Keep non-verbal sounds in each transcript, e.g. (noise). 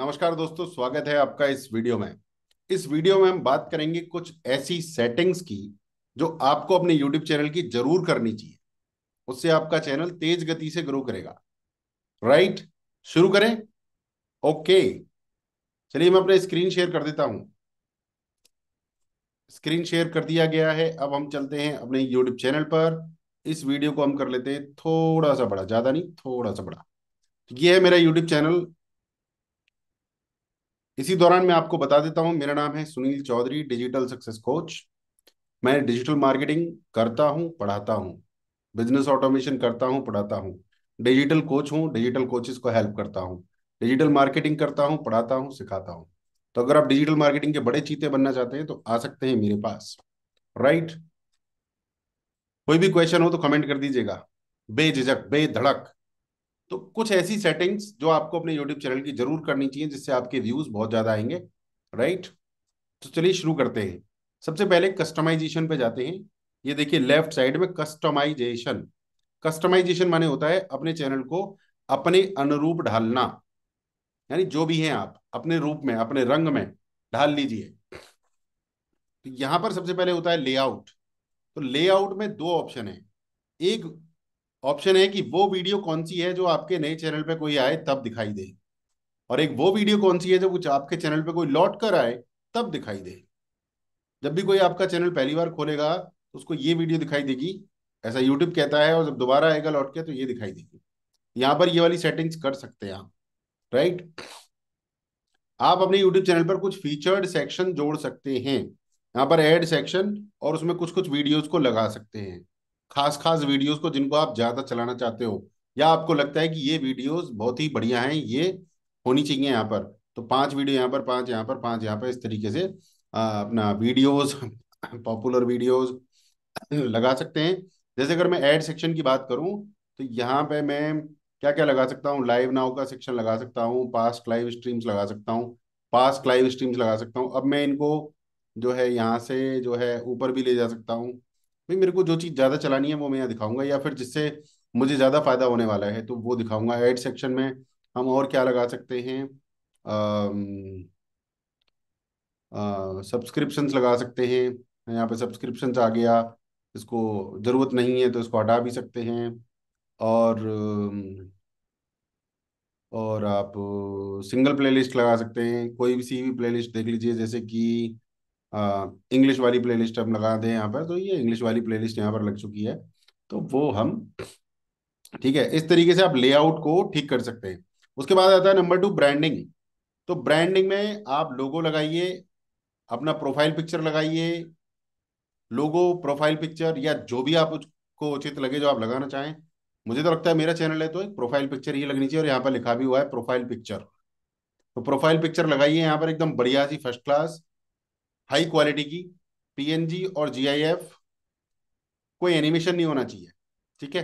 नमस्कार दोस्तों स्वागत है आपका इस वीडियो में इस वीडियो में हम बात करेंगे कुछ ऐसी सेटिंग्स की जो आपको अपने यूट्यूब चैनल की जरूर करनी चाहिए उससे आपका चैनल तेज गति से ग्रो करेगा राइट शुरू करें ओके चलिए मैं अपने स्क्रीन शेयर कर देता हूं स्क्रीन शेयर कर दिया गया है अब हम चलते हैं अपने यूट्यूब चैनल पर इस वीडियो को हम कर लेते हैं थोड़ा सा बड़ा ज्यादा नहीं थोड़ा सा बड़ा तो यह है मेरा यूट्यूब चैनल इसी दौरान मैं आपको बता देता हूं मेरा नाम है Sunil Chaudhary digital success coach मैं डिजिटल मार्केटिंग करता हूं पढ़ाता हूं बिजनेस ऑटोमेशन करता हूं पढ़ाता हूं डिजिटल कोच हूं डिजिटल कोचेस को हेल्प करता हूं डिजिटल मार्केटिंग करता हूं पढ़ाता हूं सिखाता हूं तो अगर आप डिजिटल मार्केटिंग के बड़े चीते बनना चाहते हैं तो आ सकते हैं मेरे पास राइट कोई भी क्वेश्चन हो तो कमेंट कर दीजिएगा बेझिझक बेधड़क तो कुछ ऐसी सेटिंग्स जो आपको अपने यूट्यूब चैनल की जरूर करनी चाहिए जिससे आपके व्यूज बहुत ज्यादा आएंगे राइट तो चलिए शुरू करते हैं सबसे पहले कस्टमाइजेशन पे जाते हैं ये देखिए लेफ्ट साइड में कस्टमाइजेशन कस्टमाइजेशन माने होता है अपने चैनल को अपने अनुरूप ढालना यानी जो भी हैं आप अपने रूप में अपने रंग में ढाल लीजिए तो यहां पर सबसे पहले होता है लेआउट तो लेआउट में दो ऑप्शन है एक ऑप्शन है कि वो वीडियो कौन सी है जो आपके नए चैनल पे कोई आए तब दिखाई दे और एक वो वीडियो कौन सी है जो कुछ आपके चैनल पे कोई लौट कर आए तब दिखाई दे जब भी कोई आपका चैनल पहली बार खोलेगा तो उसको ये वीडियो दिखाई देगी ऐसा यूट्यूब कहता है और जब दोबारा आएगा लौट के तो ये दिखाई देगी यहाँ पर ये वाली सेटिंग्स कर सकते हैं आप राइट आप अपने यूट्यूब चैनल पर कुछ फीचर्ड सेक्शन जोड़ सकते हैं यहाँ पर एड सेक्शन और उसमें कुछ कुछ वीडियोज को लगा सकते हैं खास खास वीडियोस को जिनको आप ज्यादा चलाना चाहते हो या आपको लगता है कि ये वीडियोस बहुत ही बढ़िया हैं ये होनी चाहिए यहाँ पर तो पांच वीडियो यहाँ पर पांच यहाँ पर पांच यहाँ पर इस तरीके से आ, अपना वीडियोस (laughs) पॉपुलर वीडियोस (clears throat) लगा सकते हैं जैसे अगर मैं एड सेक्शन की बात करूँ तो यहाँ पे मैं क्या क्या लगा सकता हूँ लाइव नाव का सेक्शन लगा सकता हूँ पास्ट लाइव स्ट्रीम्स लगा सकता हूँ पास्ट लाइव स्ट्रीम्स लगा सकता हूँ अब मैं इनको जो है यहाँ से जो है ऊपर भी ले जा सकता हूँ भाई मेरे को जो चीज़ ज़्यादा चलानी है वो मैं यहाँ दिखाऊंगा या फिर जिससे मुझे ज़्यादा फायदा होने वाला है तो वो दिखाऊंगा एड सेक्शन में हम और क्या लगा सकते हैं सब्सक्रिप्शन लगा सकते हैं यहाँ पे सब्सक्रिप्शन आ गया इसको ज़रूरत नहीं है तो इसको हटा भी सकते हैं और और आप सिंगल प्लेलिस्ट लगा सकते हैं कोई भी सी भी प्लेलिस्ट देख लीजिए जैसे कि इंग्लिश वाली प्लेलिस्ट हम लगा दें यहाँ पर तो ये इंग्लिश वाली प्लेलिस्ट यहाँ पर लग चुकी है तो वो हम ठीक है इस तरीके से आप लेआउट को ठीक कर सकते हैं उसके बाद आता है नंबर टू ब्रांडिंग तो ब्रांडिंग में आप लोगो लगाइए अपना प्रोफाइल पिक्चर लगाइए लोगो प्रोफाइल पिक्चर या जो भी आप उसको उचित लगे जो आप लगाना चाहें मुझे तो लगता है मेरा चैनल है तो एक प्रोफाइल पिक्चर ही लगनी चाहिए और यहाँ पर लिखा भी हुआ है प्रोफाइल पिक्चर तो प्रोफाइल पिक्चर लगाइए यहाँ पर एकदम बढ़िया सी फर्स्ट क्लास हाई क्वालिटी की पीएनजी और जीआईएफ कोई एनिमेशन नहीं होना चाहिए ठीक है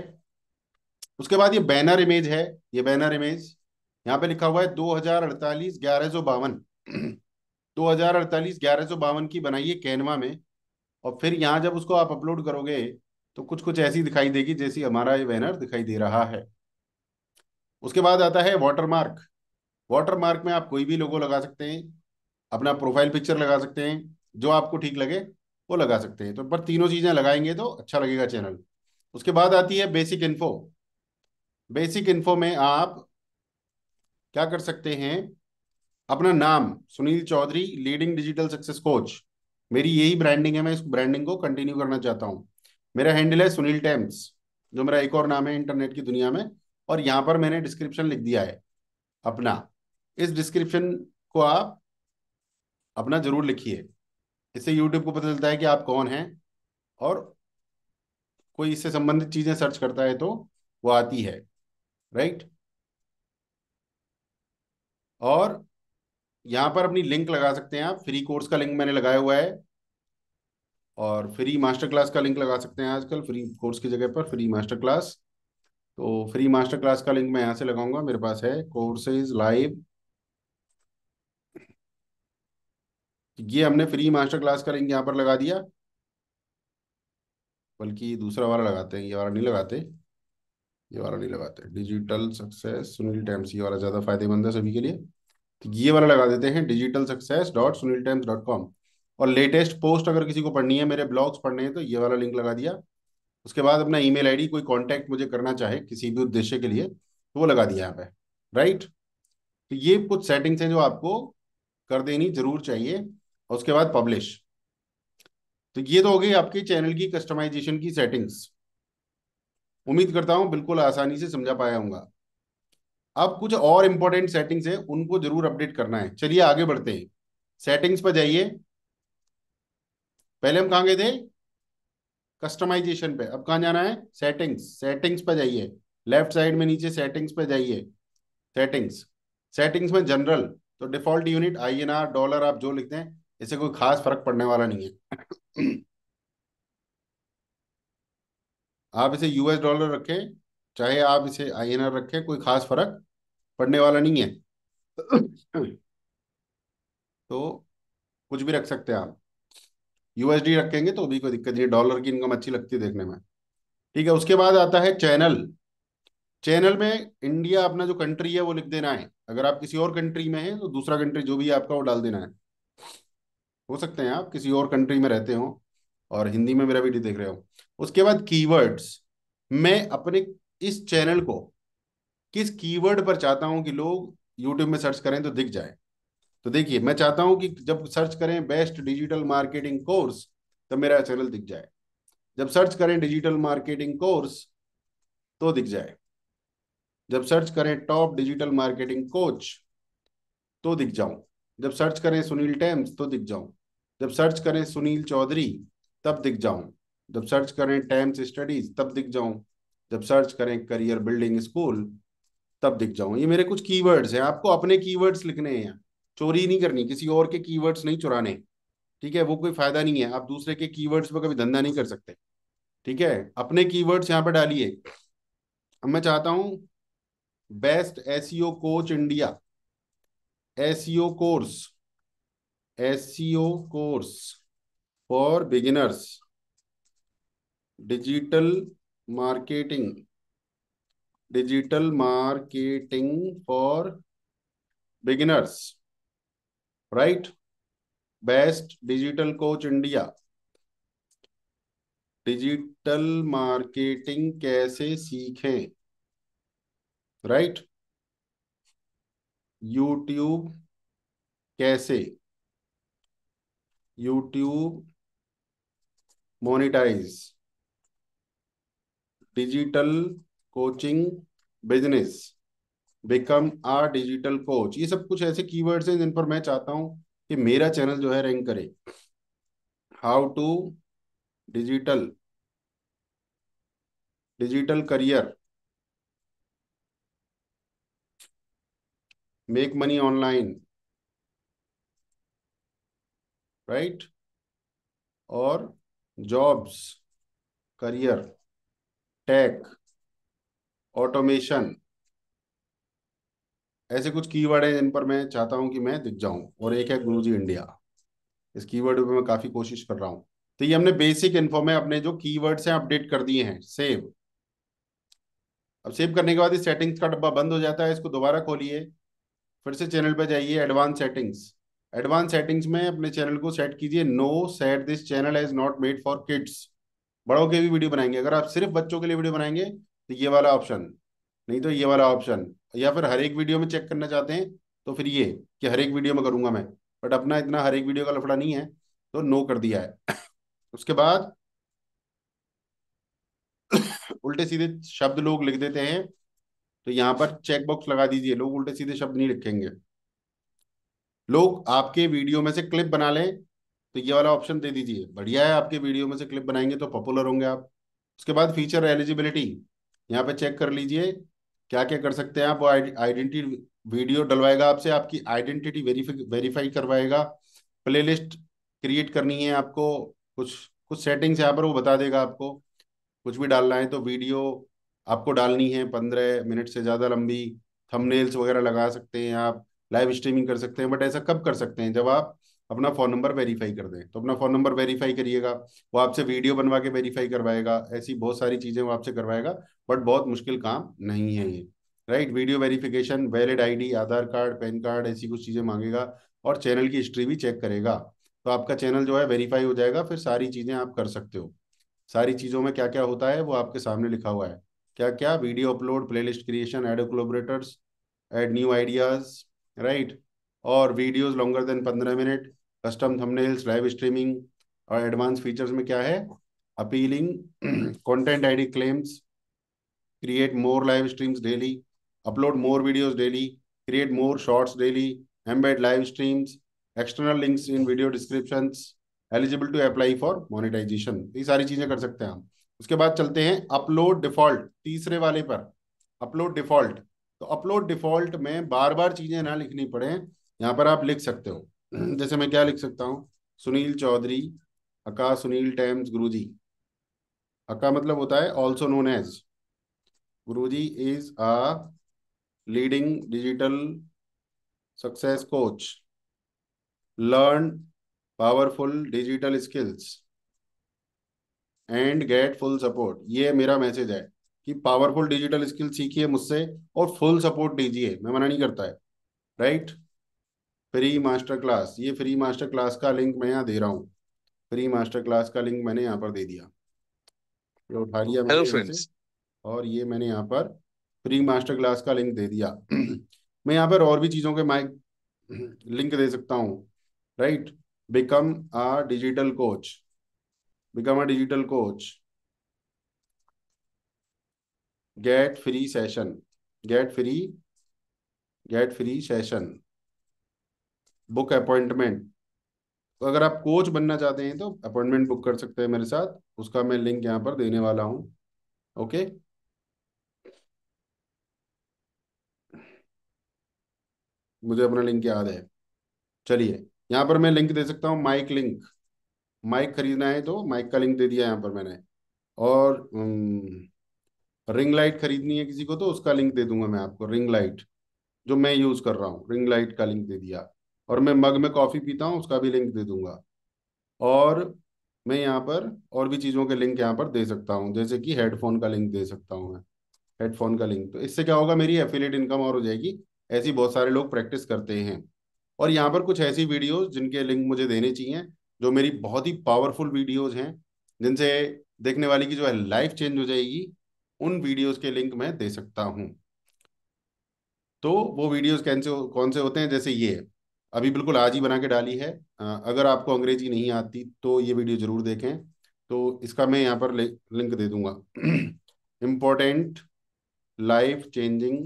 उसके बाद ये बैनर इमेज है ये बैनर इमेज यहाँ पे लिखा हुआ है दो हजार अड़तालीस ग्यारह सौ बावन (clears throat) दो हजार अड़तालीस ग्यारह सौ बावन की बनाइए कैनवा में और फिर यहाँ जब उसको आप अपलोड करोगे तो कुछ कुछ ऐसी दिखाई देगी जैसी हमारा ये बैनर दिखाई दे रहा है उसके बाद आता है वाटरमार्क वाटरमार्क में आप कोई भी लोगो लगा सकते हैं अपना प्रोफाइल पिक्चर लगा सकते हैं जो आपको ठीक लगे वो लगा सकते हैं तो पर तीनों चीज़ें लगाएंगे तो अच्छा लगेगा चैनल उसके बाद आती है बेसिक इन्फो बेसिक इन्फो में आप क्या कर सकते हैं अपना नाम Sunil Chaudhary leading digital success coach मेरी यही ब्रांडिंग है मैं इस ब्रांडिंग को कंटिन्यू करना चाहता हूँ मेरा हैंडल है सुनील टेम्स जो मेरा एक और नाम है इंटरनेट की दुनिया में और यहाँ पर मैंने डिस्क्रिप्शन लिख दिया है अपना इस डिस्क्रिप्शन को आप अपना जरूर लिखिए इससे यूट्यूब को पता चलता है कि आप कौन हैं और कोई इससे संबंधित चीज़ें सर्च करता है तो वो आती है राइट और यहाँ पर अपनी लिंक लगा सकते हैं आप फ्री कोर्स का लिंक मैंने लगाया हुआ है और फ्री मास्टर क्लास का लिंक लगा सकते हैं आजकल फ्री कोर्स की जगह पर फ्री मास्टर क्लास तो फ्री मास्टर क्लास का लिंक मैं यहाँ से लगाऊंगा मेरे पास है कोर्सेज लाइव ये हमने फ्री मास्टर क्लास का लिंक यहाँ पर लगा दिया बल्कि दूसरा वाला लगाते हैं ये वाला नहीं लगाते ये वाला नहीं लगाते डिजिटल सक्सेस सुनील टाइम्स ये वाला ज़्यादा फायदेमंद है सभी के लिए तो ये वाला लगा देते हैं digital success dot Sunil times dot com और लेटेस्ट पोस्ट अगर किसी को पढ़नी है मेरे ब्लॉग्स पढ़ने हैं तो ये वाला लिंक लगा दिया उसके बाद अपना ई मेल कोई कॉन्टैक्ट मुझे करना चाहे किसी भी उद्देश्य के लिए तो वो लगा दिया यहाँ पे राइट तो ये कुछ सेटिंग्स हैं जो आपको कर देनी जरूर चाहिए और उसके बाद पब्लिश तो ये तो हो गई आपके चैनल की कस्टमाइजेशन की सेटिंग्स उम्मीद करता हूं बिल्कुल आसानी से समझा पाया हूँ अब कुछ और इंपॉर्टेंट सेटिंग्स है उनको जरूर अपडेट करना है चलिए आगे बढ़ते हैं सेटिंग्स पर जाइए पहले हम कहाँ गए थे कस्टमाइजेशन पे अब कहाँ जाना है सेटिंग्स सेटिंग्स पर जाइए लेफ्ट साइड में नीचे सेटिंग्स पर जाइए सेटिंग्स सेटिंग्स में जनरल तो डिफॉल्ट यूनिट आई डॉलर आप जो लिखते हैं इससे कोई खास फर्क पड़ने वाला नहीं है आप इसे यूएस डॉलर रखें चाहे आप इसे आईएनआर रखें कोई खास फर्क पड़ने वाला नहीं है तो कुछ भी रख सकते हैं आप यूएसडी रखेंगे तो भी कोई दिक्कत नहीं डॉलर की इनकम अच्छी लगती है देखने में ठीक है उसके बाद आता है चैनल चैनल में इंडिया अपना जो कंट्री है वो लिख देना है अगर आप किसी और कंट्री में हैं तो दूसरा कंट्री जो भी है आपका वो डाल देना है हो सकते हैं आप किसी और कंट्री में रहते हो और हिंदी में मेरा वीडियो देख रहे हो उसके बाद कीवर्ड्स मैं अपने इस चैनल को किस कीवर्ड पर चाहता हूं कि लोग यूट्यूब में सर्च करें तो दिख जाए तो देखिए मैं चाहता हूं कि जब सर्च करें बेस्ट डिजिटल मार्केटिंग कोर्स तो मेरा चैनल दिख जाए जब सर्च करें डिजिटल मार्केटिंग कोर्स तो दिख जाए जब सर्च करें टॉप डिजिटल मार्केटिंग कोच तो दिख जाऊं जब सर्च करें सुनील टेम्स तो दिख जाऊं जब सर्च करें सुनील चौधरी तब दिख जाऊं जब सर्च करें टेम्स स्टडीज तब दिख जाऊं जब सर्च करें करियर बिल्डिंग स्कूल तब दिख जाऊं ये मेरे कुछ कीवर्ड्स हैं आपको अपने कीवर्ड्स लिखने हैं चोरी नहीं करनी किसी और के कीवर्ड्स नहीं चुराने ठीक है वो कोई फायदा नहीं है आप दूसरे के कीवर्ड्स पर कभी धंधा नहीं कर सकते ठीक है अपने कीवर्ड्स यहाँ पर डालिए अब मैं चाहता हूँ best SEO coach India S course S course for beginners digital marketing digital marketing for beginners right best digital coach India digital marketing कैसे सीखें राइट right? यूट्यूब कैसे YouTube monetize digital coaching business become are digital coach ये सब कुछ ऐसे keywords हैं जिन पर मैं चाहता हूं कि मेरा चैनल जो है रैंक करे how to digital digital career make money online right और जॉब्स करियर टेक ऑटोमेशन ऐसे कुछ कीवर्ड हैं जिन पर मैं चाहता हूं कि मैं दिख जाऊं और एक है गुरुजी इंडिया इस कीवर्ड पे मैं काफी कोशिश कर रहा हूं तो ये हमने बेसिक इन्फो में अपने जो कीवर्ड्स हैं अपडेट कर दिए हैं सेव अब सेव करने के बाद इस सेटिंग्स का डब्बा बंद हो जाता है इसको दोबारा खोलिए फिर से चैनल पर जाइए एडवांस सेटिंग्स एडवांस सेटिंग्स में अपने चैनल को सेट कीजिए no set this channel is not made for kids बड़ों के भी वीडियो बनाएंगे अगर आप सिर्फ बच्चों के लिए वीडियो बनाएंगे तो ये वाला ऑप्शन नहीं तो ये वाला ऑप्शन या फिर हर एक वीडियो में चेक करना चाहते हैं तो फिर ये कि हर एक वीडियो में करूंगा मैं बट अपना इतना हर एक वीडियो का लफड़ा नहीं है तो नो कर दिया है (coughs) उसके बाद (coughs) उल्टे सीधे शब्द लोग लिख देते हैं तो यहाँ पर चेक बॉक्स लगा दीजिए लोग उल्टे सीधे शब्द नहीं लिखेंगे लोग आपके वीडियो में से क्लिप बना लें तो ये वाला ऑप्शन दे दीजिए बढ़िया है आपके वीडियो में से क्लिप बनाएंगे तो पॉपुलर होंगे आप उसके बाद फीचर एलिजिबिलिटी यहाँ पे चेक कर लीजिए क्या क्या कर सकते हैं आप वो आइडेंटिटी वीडियो डलवाएगा आपसे आपकी आइडेंटिटी वेरीफाई वेरीफाई करवाएगा प्लेलिस्ट क्रिएट करनी है आपको कुछ कुछ सेटिंग्स यहाँ पर वो बता देगा आपको कुछ भी डालना है तो वीडियो आपको डालनी है पंद्रह मिनट से ज़्यादा लंबी थंबनेल्स वगैरह लगा सकते हैं आप लाइव स्ट्रीमिंग कर सकते हैं बट ऐसा कब कर सकते हैं जब आप अपना फ़ोन नंबर वेरीफाई कर दें तो अपना फ़ोन नंबर वेरीफाई करिएगा वो आपसे वीडियो बनवा के वेरीफाई करवाएगा ऐसी बहुत सारी चीज़ें वो आपसे करवाएगा बट बहुत मुश्किल काम नहीं है ये right video verification valid ID Aadhaar card PAN card ऐसी कुछ चीज़ें मांगेगा और चैनल की हिस्ट्री भी चेक करेगा तो आपका चैनल जो है वेरीफाई हो जाएगा फिर सारी चीज़ें आप कर सकते हो सारी चीज़ों में क्या क्या होता है वो आपके सामने लिखा हुआ है क्या क्या video upload playlist creation add collaborators add new ideas right और वीडियोस लॉन्गर देन पंद्रह minute custom thumbnails live streaming और एडवांस फीचर्स में क्या है appealing content I D claims create more live streams daily upload more videos daily create more shorts daily embed live streams external links in video description eligible to apply for monetization ये सारी चीज़ें कर सकते हैं आप उसके बाद चलते हैं अपलोड डिफॉल्ट तीसरे वाले पर अपलोड डिफॉल्ट तो अपलोड डिफॉल्ट में बार बार चीजें ना लिखनी पड़े यहाँ पर आप लिख सकते हो (clears throat) जैसे मैं क्या लिख सकता हूँ Sunil Chaudhary aka Sunil times Guruji aka मतलब होता है also known as Guruji is a leading digital success coach learn powerful digital skills and get full support ये मेरा मैसेज है कि पावरफुल डिजिटल स्किल सीखिए मुझसे और फुल सपोर्ट दीजिए मैं मना नहीं करता है राइट फ्री मास्टर क्लास ये फ्री मास्टर क्लास का लिंक मैं यहाँ दे रहा हूँ फ्री मास्टर क्लास का लिंक मैंने यहाँ पर दे दिया ये उठा लिया और ये मैंने यहाँ पर फ्री मास्टर क्लास का लिंक दे दिया (clears throat) मैं यहाँ पर और भी चीज़ों के माइक लिंक (clears throat) दे सकता हूँ right become a digital coach become a digital coach get free session get free get free session book appointment तो अगर आप कोच बनना चाहते हैं तो अपॉइंटमेंट बुक कर सकते हैं मेरे साथ उसका मैं लिंक यहां पर देने वाला हूं ओके मुझे अपना लिंक याद है चलिए यहां पर मैं लिंक दे सकता हूं माइक लिंक माइक खरीदना है तो माइक का लिंक दे दिया यहाँ पर मैंने और रिंग लाइट खरीदनी है किसी को तो उसका लिंक दे दूंगा मैं आपको रिंग लाइट जो मैं यूज़ कर रहा हूँ रिंग लाइट का लिंक दे दिया और मैं मग में कॉफ़ी पीता हूँ उसका भी लिंक दे दूंगा और मैं यहाँ पर और भी चीज़ों के लिंक यहाँ पर दे सकता हूँ जैसे कि हेडफोन का लिंक दे सकता हूँ मैं हेडफोन का लिंक तो इससे क्या होगा मेरी एफिलेट इनकम और हो जाएगी ऐसी बहुत सारे लोग प्रैक्टिस करते हैं और यहाँ पर कुछ ऐसी वीडियोस जिनके लिंक मुझे देने चाहिए जो मेरी बहुत ही पावरफुल वीडियोज हैं जिनसे देखने वाली की जो है लाइफ चेंज हो जाएगी उन वीडियोज के लिंक मैं दे सकता हूँ तो वो वीडियोज कौन से कौन से होते हैं जैसे ये अभी बिल्कुल आज ही बना के डाली है अगर आपको अंग्रेजी नहीं आती तो ये वीडियो जरूर देखें तो इसका मैं यहाँ पर लिंक दे दूंगा important life changing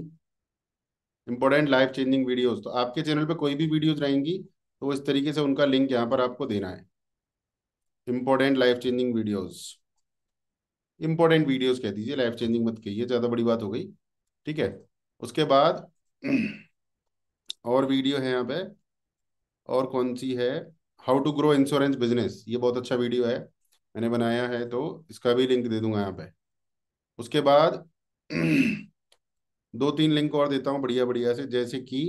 important life changing videos तो आपके चैनल पे कोई भी वीडियोज रहेंगी तो इस तरीके से उनका लिंक यहाँ पर आपको देना है important life changing videos important videos कह दीजिए लाइफ चेंजिंग मत कहिए ज़्यादा बड़ी बात हो गई ठीक है उसके बाद और वीडियो है यहाँ पे और कौन सी है how to grow insurance business ये बहुत अच्छा वीडियो है मैंने बनाया है तो इसका भी लिंक दे दूंगा यहाँ पे उसके बाद दो तीन लिंक और देता हूँ बढ़िया बढ़िया से जैसे कि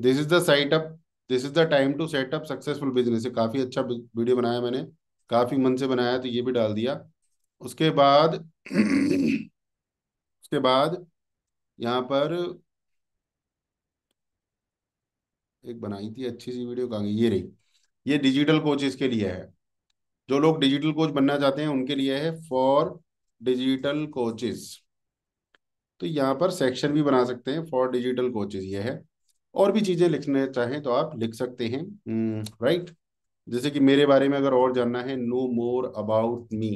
this is the site up this is the time to set up successful business काफ़ी अच्छा वीडियो बनाया मैंने काफ़ी मन से बनाया तो ये भी डाल दिया उसके बाद उसके बाद यहाँ पर एक बनाई थी अच्छी सी वीडियो कहा ये रही ये डिजिटल कोच इसके लिए है जो लोग डिजिटल कोच बनना चाहते हैं उनके लिए है फॉर डिजिटल कोचेस तो यहाँ पर सेक्शन भी बना सकते हैं फॉर डिजिटल कोचेस ये है और भी चीज़ें लिखना चाहें तो आप लिख सकते हैं राइट हम्म, जैसे कि मेरे बारे में अगर और जानना है नो मोर अबाउट मी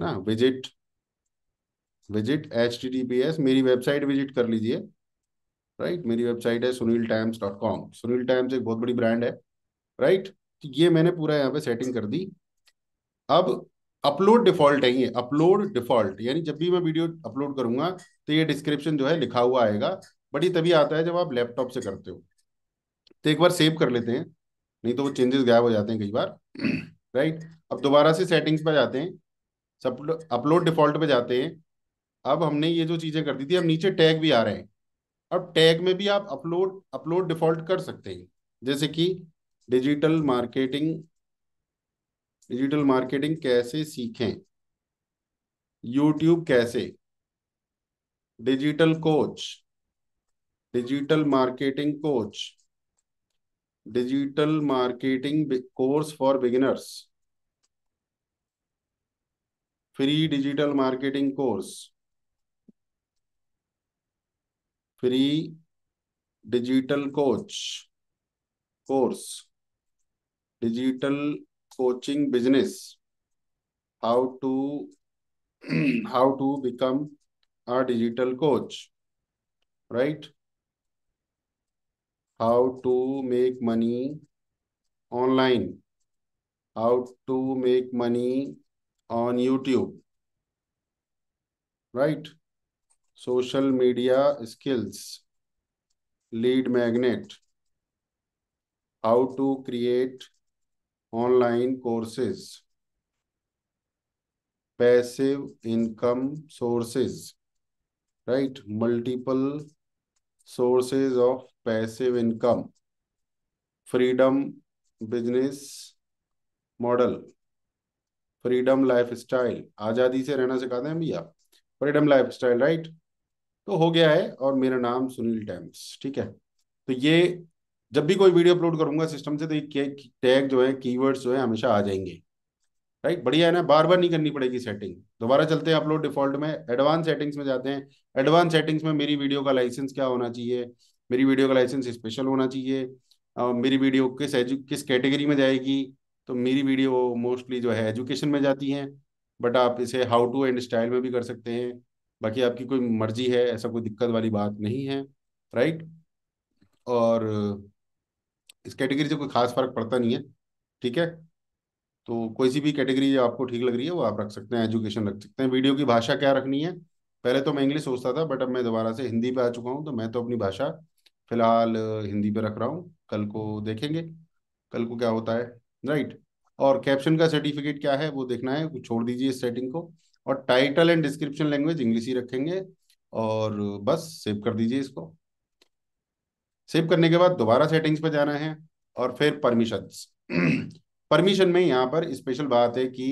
ना visit visit H T D P S मेरी वेबसाइट विजिट कर लीजिए राइट मेरी वेबसाइट है Sunil times dot com Sunil times एक बहुत बड़ी ब्रांड है राइट तो ये मैंने पूरा यहाँ पे सेटिंग कर दी अब अपलोड डिफॉल्ट है ये अपलोड डिफॉल्ट यानी जब भी मैं वीडियो अपलोड करूंगा तो ये डिस्क्रिप्शन जो है लिखा हुआ आएगा बट ये तभी आता है जब आप लैपटॉप से करते हो तो एक बार सेव कर लेते हैं नहीं तो वो चेंजेस गायब हो जाते हैं कई बार राइट अब दोबारा से सेटिंग्स पर जाते हैं सब अपलोड डिफॉल्ट पे जाते हैं अब हमने ये जो चीज़ें कर दी थी अब नीचे टैग भी आ रहे हैं अब टैग में भी आप अपलोड अपलोड डिफॉल्ट कर सकते हैं जैसे कि डिजिटल मार्केटिंग डिजिटल मार्केटिंग कैसे सीखें यूट्यूब कैसे digital coach digital marketing coach, digital marketing course for beginners, free digital marketing course, free digital coach course, digital coaching business, how to (clears throat) how to become a digital coach, right? how to make money online, how to make money on YouTube, right? Social media skills, lead magnet, how to create online courses, passive income sources, right? Multiple sources of passive income freedom business model freedom lifestyle आज़ादी से रहना सिखाते हैं भैया freedom life style right तो हो गया है और मेरा नाम सुनील टैम्स ठीक है तो ये जब भी कोई वीडियो अपलोड करूंगा सिस्टम से तो ये टैग जो है कीवर्ड्स जो है हमेशा आ जाएंगे राइट बढ़िया है ना बार बार नहीं करनी पड़ेगी सेटिंग दोबारा चलते हैं अपलोड डिफॉल्ट में एडवांस सेटिंग्स में जाते हैं एडवांस सेटिंग्स में मेरी वीडियो का लाइसेंस क्या होना चाहिए मेरी वीडियो का लाइसेंस स्पेशल होना चाहिए और मेरी वीडियो किस एजु किस कैटेगरी में जाएगी तो मेरी वीडियो मोस्टली जो है एजुकेशन में जाती है बट आप इसे हाउ टू एंड स्टाइल में भी कर सकते हैं बाकी आपकी कोई मर्जी है ऐसा कोई दिक्कत वाली बात नहीं है राइट और इस कैटेगरी से कोई खास फर्क पड़ता नहीं है ठीक है तो कोई सी भी कैटेगरी जो आपको ठीक लग रही है वो आप रख सकते हैं एजुकेशन रख सकते हैं वीडियो की भाषा क्या रखनी है पहले तो मैं इंग्लिश सोचता था बट अब मैं दोबारा से हिंदी पे आ चुका हूँ तो मैं तो अपनी भाषा फिलहाल हिंदी पे रख रहा हूँ कल को देखेंगे कल को क्या होता है राइट और कैप्शन का सर्टिफिकेट क्या है वो देखना है छोड़ दीजिए सेटिंग को और title and description language English ही रखेंगे और बस सेव कर दीजिए इसको सेव करने के बाद दोबारा सेटिंग्स पर जाना है और फिर परमिशन परमिशन (clears throat) में यहाँ पर स्पेशल बात है कि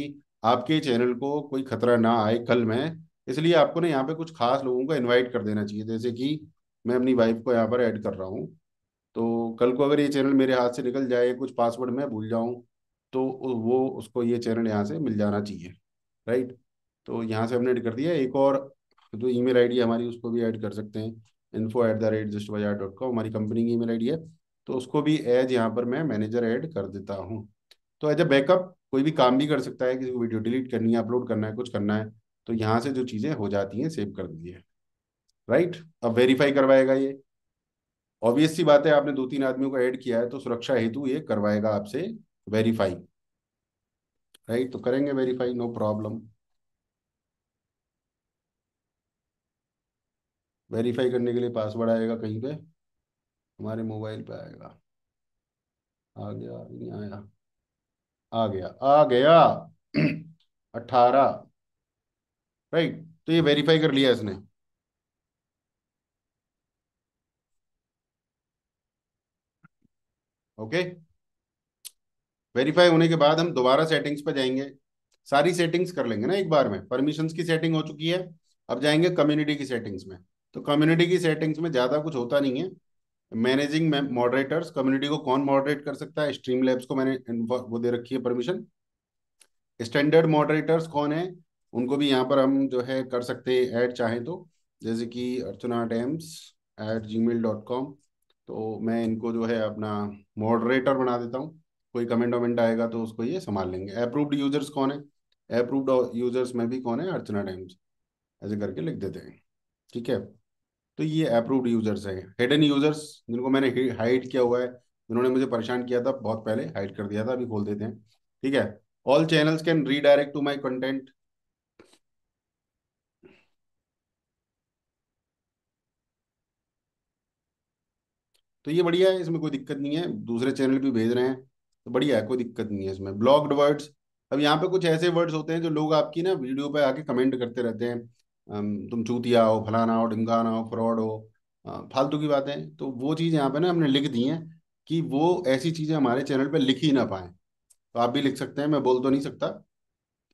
आपके चैनल को कोई खतरा ना आए कल में इसलिए आपको ना यहाँ पे कुछ खास लोगों को इनवाइट कर देना चाहिए जैसे कि मैं अपनी वाइफ को यहाँ पर ऐड कर रहा हूँ तो कल को अगर ये चैनल मेरे हाथ से निकल जाए कुछ पासवर्ड मैं भूल जाऊँ तो वो उसको ये चैनल यहाँ से मिल जाना चाहिए राइट तो यहाँ से हमने ऐड कर दिया एक और जो ईमेल है हमारी उसको भी ऐड कर सकते हैं info at the rate just bazaar dot com हमारी कंपनी की ई मेल है तो उसको भी एज यहाँ पर मैं मैनेजर ऐड कर देता हूँ तो एज अ बैकअप कोई भी काम भी कर सकता है किसी को वीडियो डिलीट करनी है अपलोड करना है कुछ करना है तो यहाँ से जो चीज़ें हो जाती हैं सेव कर दीजिए राइट अब वेरीफाई करवाएगा ये ऑब्वियस सी बात है आपने दो तीन आदमियों को ऐड किया है तो सुरक्षा हेतु ये करवाएगा आपसे वेरीफाई राइट तो करेंगे वेरीफाई नो प्रॉब्लम वेरीफाई करने के लिए पासवर्ड आएगा कहीं पे हमारे मोबाइल पे आएगा आ गया नहीं आया आ गया आ गया (clears throat) अठारह राइट तो ये वेरीफाई कर लिया इसने ओके वेरीफाई होने के बाद हम दोबारा सेटिंग्स पर जाएंगे सारी सेटिंग्स कर लेंगे ना एक बार में परमिशंस की सेटिंग हो चुकी है अब जाएंगे कम्युनिटी की सेटिंग्स में तो कम्युनिटी की सेटिंग्स में ज़्यादा कुछ होता नहीं है मैनेजिंग मॉडरेटर्स कम्युनिटी को कौन मॉडरेट कर सकता है स्ट्रीम लैब्स को मैंने वो दे रखी है परमिशन स्टैंडर्ड मॉडरेटर्स कौन है उनको भी यहाँ पर हम जो है कर सकते हैं ऐड चाहें तो जैसे कि Archana dams at Gmail dot com तो मैं इनको जो है अपना मॉडरेटर बना देता हूँ कोई कमेंट वमेंट आएगा तो उसको ये संभाल लेंगे अप्रूव्ड यूजर्स कौन है अप्रूव्ड यूजर्स में भी कौन है अर्चना टाइम्स ऐसे करके लिख देते हैं ठीक है तो ये अप्रूव्ड यूजर्स हैं हिडन यूजर्स जिनको मैंने हाइड किया हुआ है जिन्होंने मुझे परेशान किया था बहुत पहले हाइड कर दिया था अभी खोल देते हैं ठीक है all channels can redirect to my content तो ये बढ़िया है इसमें कोई दिक्कत नहीं है दूसरे चैनल भी भेज रहे हैं तो बढ़िया है कोई दिक्कत नहीं है इसमें ब्लॉग्ड वर्ड्स अब यहाँ पे कुछ ऐसे वर्ड्स होते हैं जो लोग आपकी ना वीडियो पे आके कमेंट करते रहते हैं तुम चूतिया हो फलाना हो ढंगाना हो फ्रॉड हो फालतू की बातें तो वो चीज़ यहाँ पे ना हमने लिख दी है कि वो ऐसी चीज़ें हमारे चैनल पर लिख ही ना पाए तो आप भी लिख सकते हैं मैं बोल तो नहीं सकता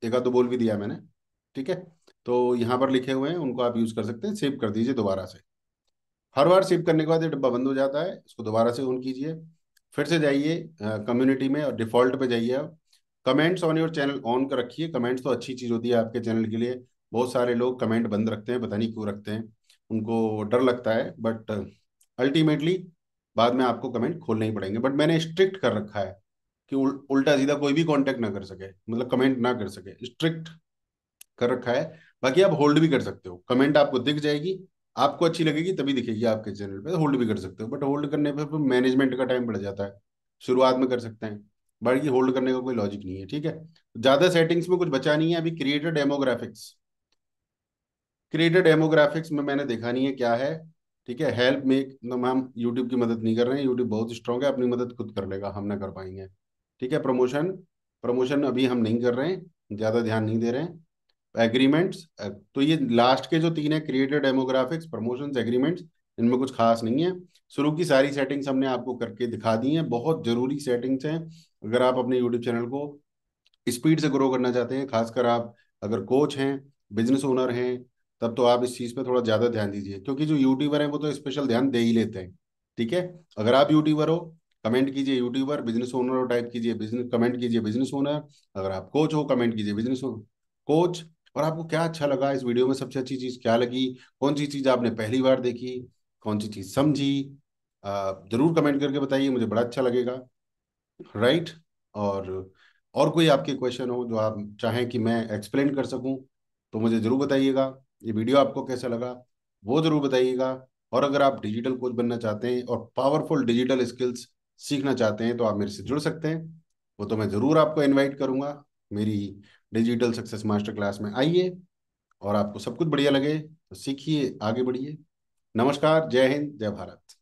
एक तो बोल भी दिया मैंने ठीक है तो यहाँ पर लिखे हुए हैं उनको आप यूज़ कर सकते हैं सेव कर दीजिए दोबारा से हर बार सेव करने के बाद ये डब्बा बंद हो जाता है इसको दोबारा से ऑन कीजिए फिर से जाइए कम्युनिटी में और डिफॉल्ट पे जाइए आप comments on your channel on कर रखिए कमेंट्स तो अच्छी चीज़ होती है आपके चैनल के लिए बहुत सारे लोग कमेंट बंद रखते हैं पता नहीं क्यों रखते हैं उनको डर लगता है बट अल्टीमेटली बाद में आपको कमेंट खोलने ही पड़ेंगे बट मैंने स्ट्रिक्ट कर रखा है कि उल्टा सीधा कोई भी कॉन्टेक्ट ना कर सके मतलब कमेंट ना कर सके स्ट्रिक्ट कर रखा है बाकी आप होल्ड भी कर सकते हो कमेंट आपको दिख जाएगी आपको अच्छी लगेगी तभी दिखेगी आपके चैनल पे होल्ड भी कर सकते हो बट होल्ड करने पे मैनेजमेंट का टाइम बढ़ जाता है शुरुआत में कर सकते हैं बाकी होल्ड करने का कोई लॉजिक नहीं है ठीक है ज्यादा सेटिंग्स में कुछ बचा नहीं है अभी क्रिएटर डेमोग्राफिक्स क्रिएटर डेमोग्राफिक्स में मैंने देखा नहीं है क्या है ठीक है हेल्प मेक हम हम यूट्यूब की मदद नहीं कर रहे हैं यूट्यूब बहुत स्ट्रॉन्ग है अपनी मदद खुद कर लेगा हम ना कर पाएंगे ठीक है प्रमोशन प्रमोशन अभी हम नहीं कर रहे हैं ज़्यादा ध्यान नहीं दे रहे हैं एग्रीमेंट्स uh, तो ये लास्ट के जो तीन है क्रिएटेड डेमोग्राफिक्स प्रमोशन एग्रीमेंट्स इनमें कुछ खास नहीं है शुरू की सारी सेटिंग्स हमने आपको करके दिखा दी हैं बहुत जरूरी सेटिंग्स हैं अगर आप अपने यूट्यूब चैनल को स्पीड से ग्रो करना चाहते हैं खासकर आप अगर कोच हैं बिजनेस ओनर हैं तब तो आप इस चीज़ पे थोड़ा ज़्यादा ध्यान दीजिए क्योंकि जो यूट्यूबर हैं वो तो स्पेशल ध्यान दे ही लेते हैं ठीक है अगर आप यूट्यूबर हो कमेंट कीजिए यूट्यूबर बिजनेस ओनर हो टाइप कीजिए बिजनेस कमेंट कीजिए बिजनेस ओनर अगर आप कोच हो कमेंट कीजिए बिजनेस कोच और आपको क्या अच्छा लगा इस वीडियो में सबसे अच्छी चीज़ क्या लगी कौन सी चीज़ आपने पहली बार देखी कौन सी चीज़ समझी ज़रूर कमेंट करके बताइए मुझे बड़ा अच्छा लगेगा राइट और और कोई आपके क्वेश्चन हो जो आप चाहें कि मैं एक्सप्लेन कर सकूं तो मुझे ज़रूर बताइएगा ये वीडियो आपको कैसा लगा वो ज़रूर बताइएगा और अगर आप डिजिटल कोच बनना चाहते हैं और पावरफुल डिजिटल स्किल्स सीखना चाहते हैं तो आप मेरे से जुड़ सकते हैं वो तो मैं ज़रूर आपको इन्वाइट करूंगा मेरी डिजिटल सक्सेस मास्टर क्लास में आइए और आपको सब कुछ बढ़िया लगे तो सीखिए आगे बढ़िए नमस्कार जय हिंद जय भारत